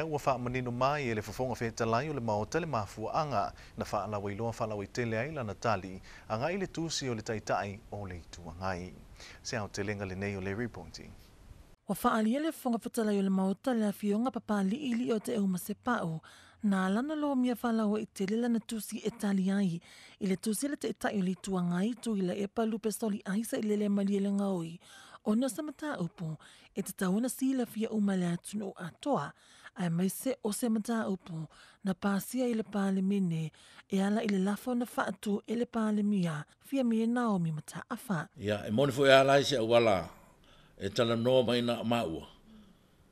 pea ua faamanino mai e le fofoga fetalai o le maota le mafuaaga na faalauailoa faalauaitele ai lana tali agai le tusi o le taitai o le tuangai. ituagai seaotelega nei o le reporti ua faaalia le fofoga fetalai o le tele maota le afioga papaliʻili o te eumasepaʻu na lana lo mia falau i tele lana tusi e tali ai. I le tusi le te itai o le tuangai tu i la epa lupe soli aisa i le le malie le ngaui. Ona samata upo, e te tauna sila fia umale le atunuu atoa, ae mai se o se mataupu na pasia i le pāle e ala i le lafa ona whaatu e le palemia mia, fia mie nao mi Ia, e moni fo e ala i se auala e talanoa mai na maua.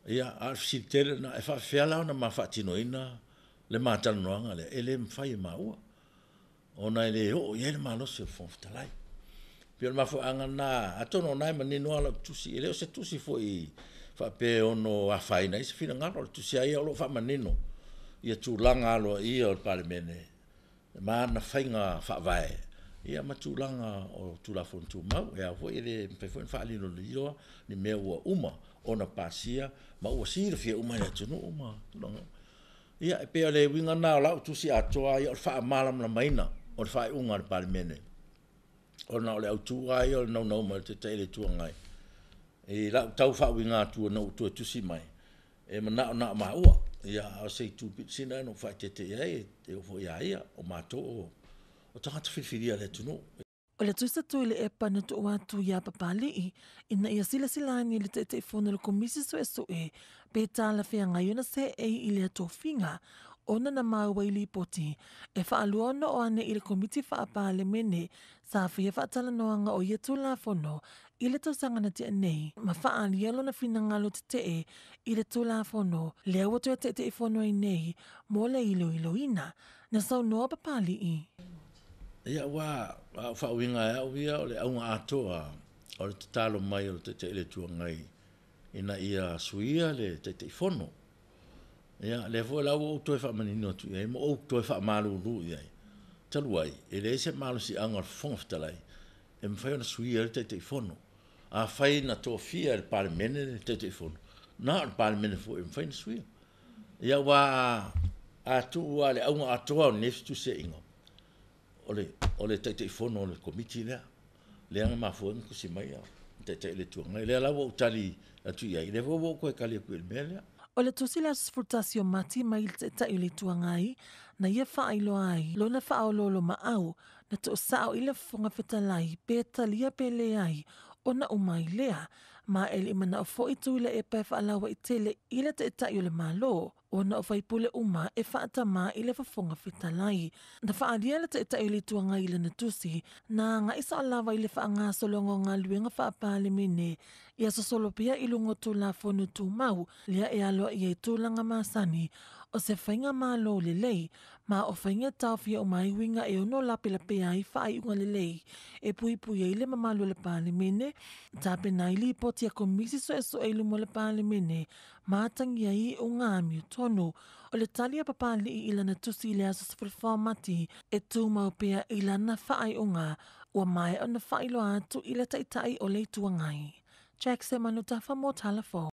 Ia, alfisi na e whawhia lao na mawhaatino le matalanoaga lea e lē mafai e maua. Ona e lē oo oh, iai e le mālosi e whonfitalai. pio mafu anga na atono nai mani no ala tusi ele se tusi foi fa pe ono a faina se fina ngalo tusi ai lo fa manino ia tu langa lo ia o parlamente ma na fainga fa vai ia ma tu langa o tu la fon tu ma ia foi ele pe foi fa ali no lio ni me wa uma ona pasia ma o sir fi uma ia tu no uma longa ia e pe ale winga na la tusi atoa ia fa malam la maina or fa unga parlamente o no le au tūga ai o le nau nau te tele tu ngai. E la tau wha ui ngā tūa tu tūa tūsi e mai. E ma na o na ma ua. E a o sei tū pit sina e no wha te te ai e o fwoi ai o mātō o. O tangata whiriwhiria le no O le tūsa tū le e pana tū oa tū ia pa i. I na ia sila sila ni le te te fono le komisi so e so e. Pe tā la whea ngai na se e i le tō ona na mawai li poti e wha aluono o ane i le komiti wha apale mene sa whia wha atala noanga o ietu la fono i le tau sangana te nei ma wha alielo na fina ngalo te te e i le tu la fono le awa tu te te i fono i nei mo le ilo ilo ina na sau noa papali i Ia wā, wā wha uinga e au ia o le aunga atoa o le te talo mai o le te te ele tuangai ina ia suia le te te i fono ya le vo la o to fa mani no tu e mo o to fa malu lu ya talu ai e le se malu si angor fon ftalai e mo fai na sui te telefono a fai na to fia er par mene te telefono na er par mene fo e mo fai na sui ya wa a tu wa le au a to au nes tu se ingo ole ole te telefono le komiti le le ang ma fon ku si mai ya te te le tu ngai le la vo tali atu ya le vo vo ko e kali ku mele ya O le tosila la o mati mai le teta i le tuangai, na ia faa ilo ai, lo na faa o lolo ma au, na to sao i le funga fetalai, pe talia pe le ai, o na umai lea, ma ele ima na ofo i tu i le epe alawa i tele i le teta i le malo, ona o faipule uma e faatamā i le whafonga fetalai Na faaalia le taʻitaʻi o le tuanga i lana tusi na nga isa lava i le faagasologo galuega faapalemene Ia sosolopia i luga tu la fonu tu e aloa i e tūlanga māsani, o se faiga mālo le lei, ma o faiga taofia o mai winga e ono lapelapea ai faaiʻuga lelei e puipui ai le mamalu o le palemene tapena tāpe naili i poti a komisi so e so le palemene mene, mātangi ai o tonu o le talia papali i ilana tusi i le aso sifurifoa mati e tū maupea i whaai o ngā ua mai o na whaai loa atu i le taitai o le tuangai. Jack Simon, Utafa, more telephone.